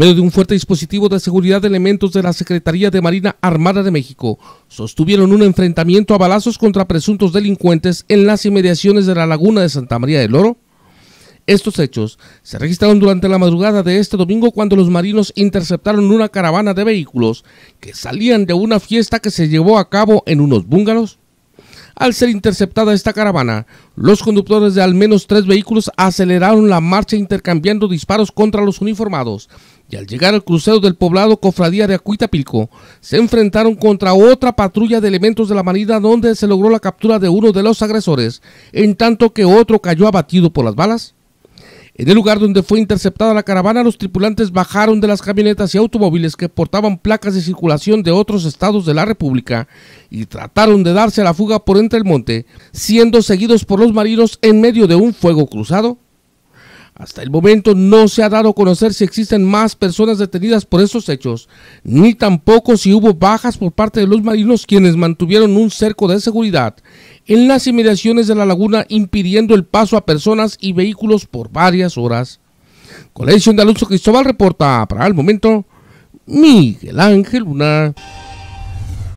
medio de un fuerte dispositivo de seguridad, de elementos de la Secretaría de Marina Armada de México sostuvieron un enfrentamiento a balazos contra presuntos delincuentes en las inmediaciones de la laguna de Santa María del Oro. Estos hechos se registraron durante la madrugada de este domingo cuando los marinos interceptaron una caravana de vehículos que salían de una fiesta que se llevó a cabo en unos búngalos. Al ser interceptada esta caravana, los conductores de al menos tres vehículos aceleraron la marcha intercambiando disparos contra los uniformados, y al llegar al crucero del poblado Cofradía de Acuitapilco, se enfrentaron contra otra patrulla de elementos de la Marina donde se logró la captura de uno de los agresores, en tanto que otro cayó abatido por las balas. En el lugar donde fue interceptada la caravana, los tripulantes bajaron de las camionetas y automóviles que portaban placas de circulación de otros estados de la República y trataron de darse a la fuga por entre el monte, siendo seguidos por los marinos en medio de un fuego cruzado. Hasta el momento no se ha dado a conocer si existen más personas detenidas por estos hechos, ni tampoco si hubo bajas por parte de los marinos quienes mantuvieron un cerco de seguridad en las inmediaciones de la laguna impidiendo el paso a personas y vehículos por varias horas. Colección de Alonso Cristóbal reporta para el momento Miguel Ángel Luna.